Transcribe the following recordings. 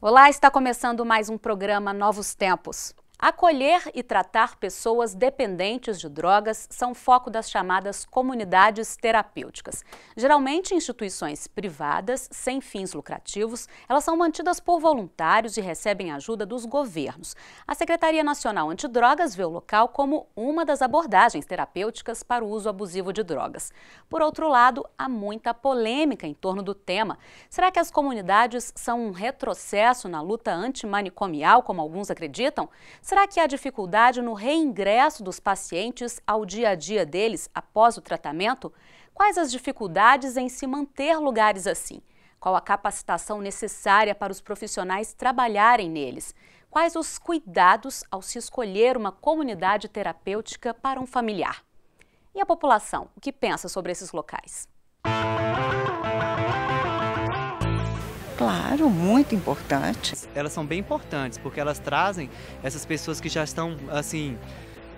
Olá, está começando mais um programa Novos Tempos. Acolher e tratar pessoas dependentes de drogas são foco das chamadas comunidades terapêuticas. Geralmente instituições privadas, sem fins lucrativos, elas são mantidas por voluntários e recebem ajuda dos governos. A Secretaria Nacional Antidrogas vê o local como uma das abordagens terapêuticas para o uso abusivo de drogas. Por outro lado, há muita polêmica em torno do tema. Será que as comunidades são um retrocesso na luta antimanicomial, como alguns acreditam? Será que há dificuldade no reingresso dos pacientes ao dia a dia deles após o tratamento? Quais as dificuldades em se manter lugares assim? Qual a capacitação necessária para os profissionais trabalharem neles? Quais os cuidados ao se escolher uma comunidade terapêutica para um familiar? E a população, o que pensa sobre esses locais? Claro, muito importante. Elas são bem importantes porque elas trazem essas pessoas que já estão assim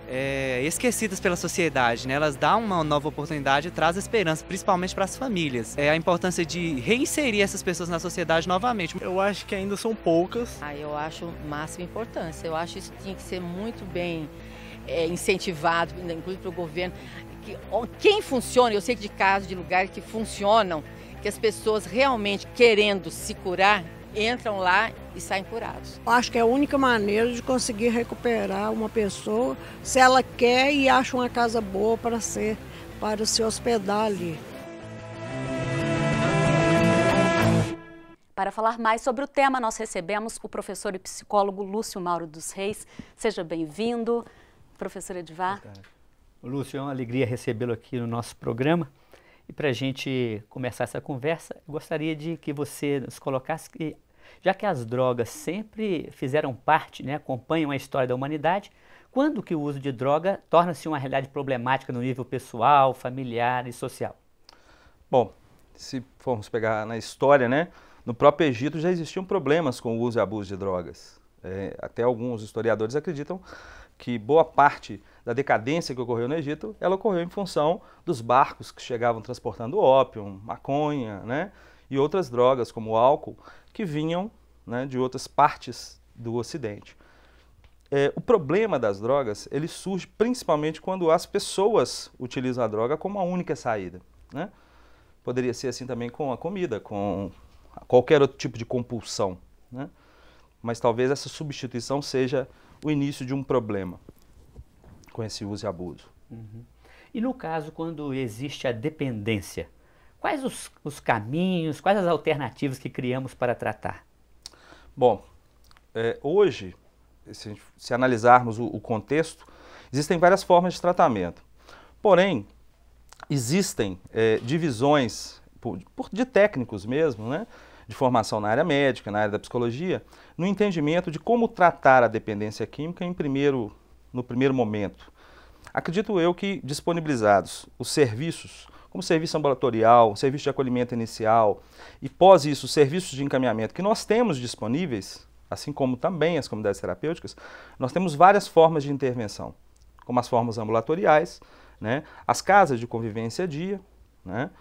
é, esquecidas pela sociedade, né? Elas dão uma nova oportunidade e trazem esperança, principalmente para as famílias. É a importância de reinserir essas pessoas na sociedade novamente. Eu acho que ainda são poucas. Ah, eu acho máxima importância. Eu acho que isso tinha que ser muito bem é, incentivado, inclusive para o governo. Que, quem funciona, eu sei que de casos de lugares que funcionam, que as pessoas realmente querendo se curar entram lá e saem curados. Acho que é a única maneira de conseguir recuperar uma pessoa se ela quer e acha uma casa boa para ser, para se hospedar ali. Para falar mais sobre o tema, nós recebemos o professor e psicólogo Lúcio Mauro dos Reis. Seja bem-vindo, professor Edvar. Lúcio, é uma alegria recebê-lo aqui no nosso programa. E para a gente começar essa conversa, eu gostaria de que você nos colocasse que, já que as drogas sempre fizeram parte, né, acompanham a história da humanidade, quando que o uso de droga torna-se uma realidade problemática no nível pessoal, familiar e social? Bom, se formos pegar na história, né, no próprio Egito já existiam problemas com o uso e abuso de drogas. É, até alguns historiadores acreditam que boa parte da decadência que ocorreu no Egito, ela ocorreu em função dos barcos que chegavam transportando ópio, maconha, né, e outras drogas como o álcool, que vinham né, de outras partes do Ocidente. É, o problema das drogas ele surge principalmente quando as pessoas utilizam a droga como a única saída. Né? Poderia ser assim também com a comida, com qualquer outro tipo de compulsão. Né? Mas talvez essa substituição seja o início de um problema com esse uso e abuso. Uhum. E no caso, quando existe a dependência, quais os, os, caminhos, quais as alternativas que criamos para tratar? Bom, é, hoje, se, se analisarmos o, o, contexto, existem várias formas de tratamento. Porém, existem é, divisões por, por, de técnicos mesmo, né? de formação na área médica, na área da psicologia, no entendimento de como tratar a dependência química em primeiro, no primeiro momento. Acredito eu que disponibilizados os serviços, como serviço ambulatorial, serviço de acolhimento inicial e pós isso, serviços de encaminhamento que nós temos disponíveis, assim como também as comunidades terapêuticas, nós temos várias formas de intervenção, como as formas ambulatoriais, né, as casas de convivência dia, né,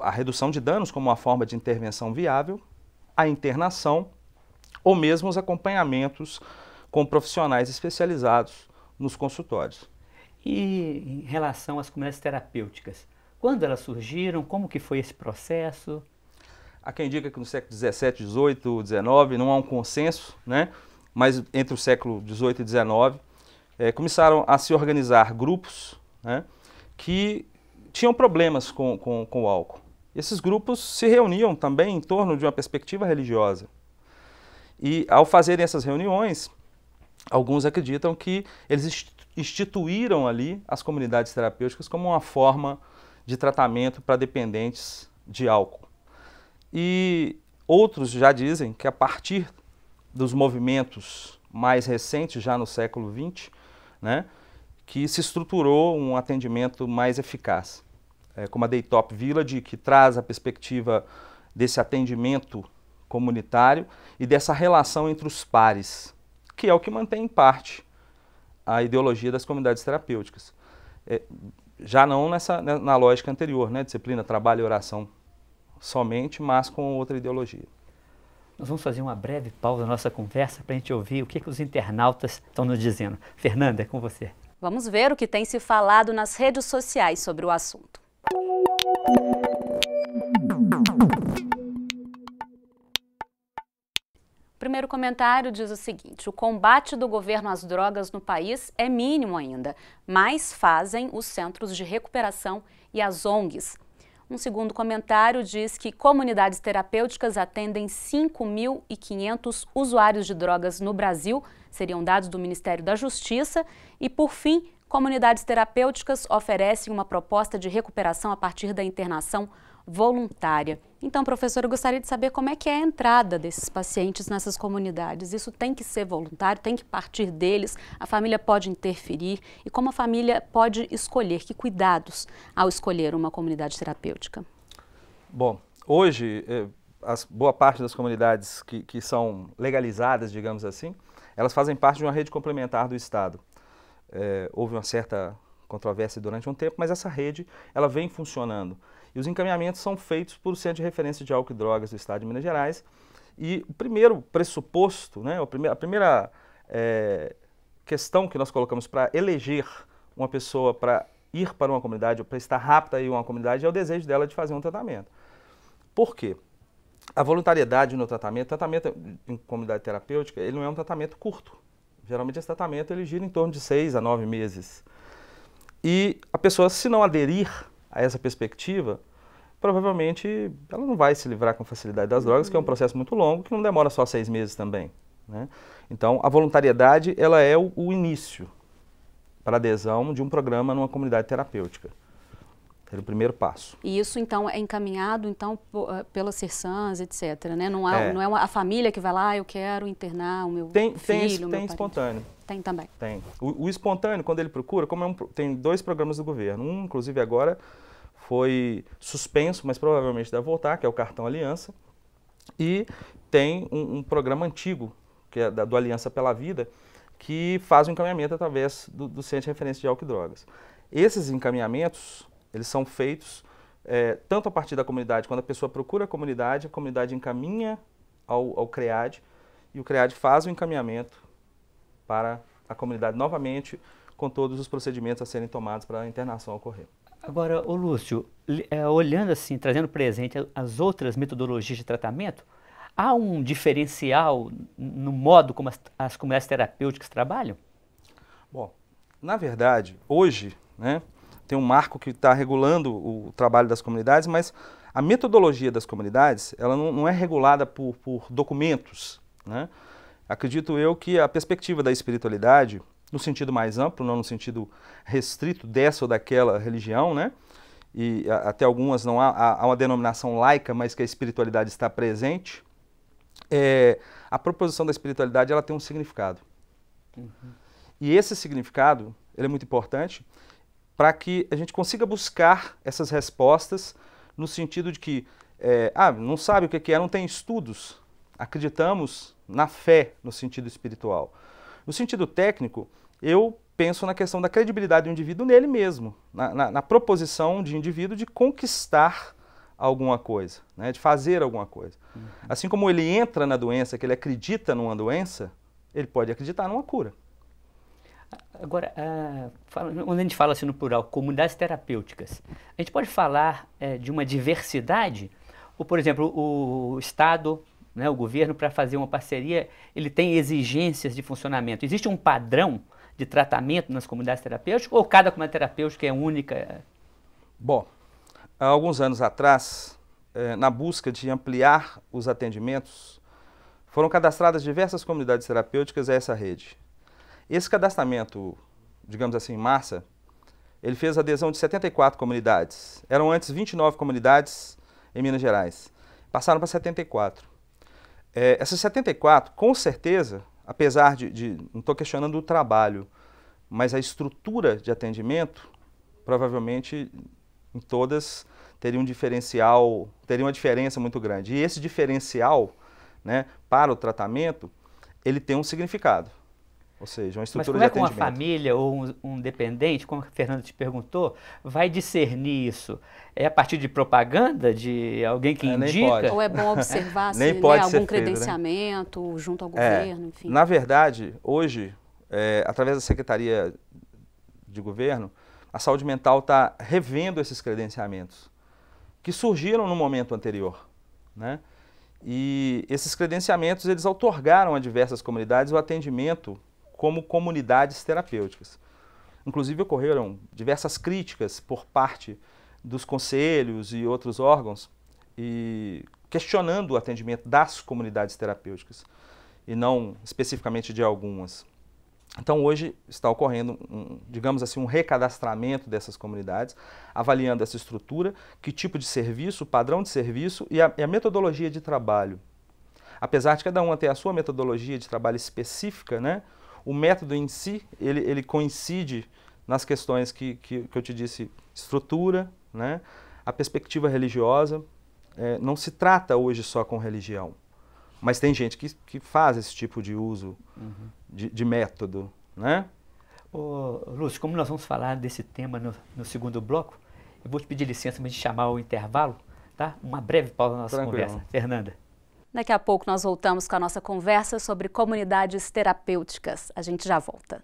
a redução de danos como uma forma de intervenção viável, a internação ou mesmo os acompanhamentos com profissionais especializados nos consultórios. E em relação às comunidades terapêuticas, quando elas surgiram, como que foi esse processo? Há quem diga que no século XVII, XVIII, XIX não há um consenso, né? mas entre o século XVIII e XIX é, eh, começaram a se organizar grupos né? que tinham problemas com, com, com o álcool. Esses grupos se reuniam também em torno de uma perspectiva religiosa. E ao fazerem essas reuniões, alguns acreditam que eles instituíram ali as comunidades terapêuticas como uma forma de tratamento para dependentes de álcool. E outros já dizem que a partir dos movimentos mais recentes, já no século XX, né, que se estruturou um atendimento mais eficaz é, como a Daytop Village, que traz a perspectiva desse atendimento comunitário e dessa relação entre os pares, que é o que mantém em parte a ideologia das comunidades terapêuticas. É, já não nessa, né, na lógica anterior, né? disciplina, trabalho e oração somente, mas com outra ideologia. Nós vamos fazer uma breve pausa na nossa conversa para a gente ouvir o que, que os internautas estão nos dizendo. Fernanda, é com você. Vamos ver o que tem se falado nas redes sociais sobre o assunto. O primeiro comentário diz o seguinte: o combate do governo às drogas no país é mínimo ainda, mas fazem os centros de recuperação e as ONGs. Um segundo comentário diz que comunidades terapêuticas atendem 5.500 usuários de drogas no Brasil, seriam dados do Ministério da Justiça. E, por fim, comunidades terapêuticas oferecem uma proposta de recuperação a partir da internação voluntária. Então, professor, eu gostaria de saber como é que é a entrada desses pacientes nessas comunidades. Isso tem que ser voluntário, tem que partir deles, a família pode interferir e como a família pode escolher, que cuidados ao escolher uma comunidade terapêutica? Bom, hoje, eh, as, boa parte das comunidades que, que são legalizadas, digamos assim, elas fazem parte de uma rede complementar do Estado é, houve uma certa controvérsia durante um tempo, mas essa rede ela vem funcionando. E os encaminhamentos são feitos por Centro de Referência de Álcool e Drogas do Estado de Minas Gerais. E o primeiro pressuposto, né, a primeira, é, questão que nós colocamos para eleger uma pessoa para ir para uma comunidade ou para estar rápida em uma comunidade é o desejo dela de fazer um tratamento. Por quê? A voluntariedade no tratamento, tratamento em comunidade terapêutica, ele não é um tratamento curto. Geralmente esse tratamento ele gira em torno de seis a nove meses. E a pessoa, se não aderir a essa perspectiva, provavelmente ela não vai se livrar com facilidade das drogas, que é um uhum. processo muito longo, que não demora só seis meses também. Né? Então, a voluntariedade ela é o, o início para adesão de um programa numa comunidade terapêutica. Era o primeiro passo. E isso, então, é encaminhado então ah, pelas Sersans, etc. Né? Não, há, é. não é a família que vai lá, ah, eu quero internar o meu tem, filho, tem, meu Tem parente. espontâneo. Tem também. Tem. O, o, espontâneo, quando ele procura, como é um, tem dois programas do governo. Um, inclusive, agora foi suspenso, mas provavelmente deve voltar, que é o Cartão Aliança. E tem um, um programa antigo, que é da, do Aliança pela Vida, que faz o um encaminhamento através do, do Centro de Referência de Álcool e Drogas. Esses encaminhamentos eles são feitos é, tanto a partir da comunidade, quando a pessoa procura a comunidade, a comunidade encaminha ao, ao CREAD e o CREAD faz o encaminhamento para a comunidade novamente com todos os procedimentos a serem tomados para a internação ocorrer. Agora, o Lúcio, eh, olhando assim, trazendo presente as outras metodologias de tratamento, há um diferencial no modo como as, as comunidades terapêuticas trabalham? Bom, na verdade, hoje, né, tem um marco que está regulando o trabalho das comunidades, mas a metodologia das comunidades ela não, não é regulada por, por documentos. Né? Acredito eu que a perspectiva da espiritualidade, no sentido mais amplo, não no sentido restrito dessa ou daquela religião, né? e a, até algumas não há, há, uma denominação laica, mas que a espiritualidade está presente, é, a proposição da espiritualidade ela tem um significado. Uhum. E esse significado ele é muito importante para que a gente consiga buscar essas respostas no sentido de que, é, ah, não sabe o é que é, não tem estudos. Acreditamos na fé no sentido espiritual. No sentido técnico, eu penso na questão da credibilidade do indivíduo nele mesmo, na, na, na proposição de indivíduo de conquistar alguma coisa, né, de fazer alguma coisa. Uhum. Assim como ele entra na doença, que ele acredita numa doença, ele pode acreditar numa cura. Agora, a, ah, fala, quando a gente fala assim no plural, comunidades terapêuticas, a gente pode falar é, de uma diversidade? Ou, por exemplo, o Estado, né, o governo, para fazer uma parceria, ele tem exigências de funcionamento. Existe um padrão de tratamento nas comunidades terapêuticas ou cada comunidade terapêutica é única? Bom, há alguns anos atrás, eh, na busca de ampliar os atendimentos, foram cadastradas diversas comunidades terapêuticas a essa rede. Esse cadastramento, digamos assim, em massa, ele fez adesão de 74 comunidades. Eram antes 29 comunidades em Minas Gerais. Passaram para 74. É, essas 74, com certeza, apesar de, de não estou questionando o trabalho, mas a estrutura de atendimento, provavelmente em todas teria um diferencial, teria uma diferença muito grande. E esse diferencial, né, para o tratamento, ele tem um significado. Ou seja, uma estrutura Mas como é que uma família ou um, um dependente, como a Fernando te perguntou, vai discernir isso? É a partir de propaganda de alguém que é, indica? Ou é bom observar se, nem é né, algum credenciamento né? junto ao é, governo, é, enfim? Na verdade, hoje, é, através da Secretaria de Governo, a saúde mental está revendo esses credenciamentos que surgiram no momento anterior, né? E esses credenciamentos, eles outorgaram a diversas comunidades o atendimento como comunidades terapêuticas. Inclusive ocorreram diversas críticas por parte dos conselhos e outros órgãos e questionando o atendimento das comunidades terapêuticas e não especificamente de algumas. Então hoje está ocorrendo, um, digamos assim, um recadastramento dessas comunidades, avaliando essa estrutura, que tipo de serviço, padrão de serviço e a, e a metodologia de trabalho. Apesar de cada uma ter a sua metodologia de trabalho específica, né, o método em si, ele, ele coincide nas questões que, que, que eu te disse, estrutura, né? a perspectiva religiosa. É, não se trata hoje só com religião, mas tem gente que, que faz esse tipo de uso uhum. de, de, método. Né? Ô, Lúcio, como nós vamos falar desse tema no, no segundo bloco, eu vou te pedir licença para chamar o intervalo, tá? Uma breve pausa na nossa Tranquilo. conversa. Fernanda. Daqui a pouco nós voltamos com a nossa conversa sobre comunidades terapêuticas. A gente já volta.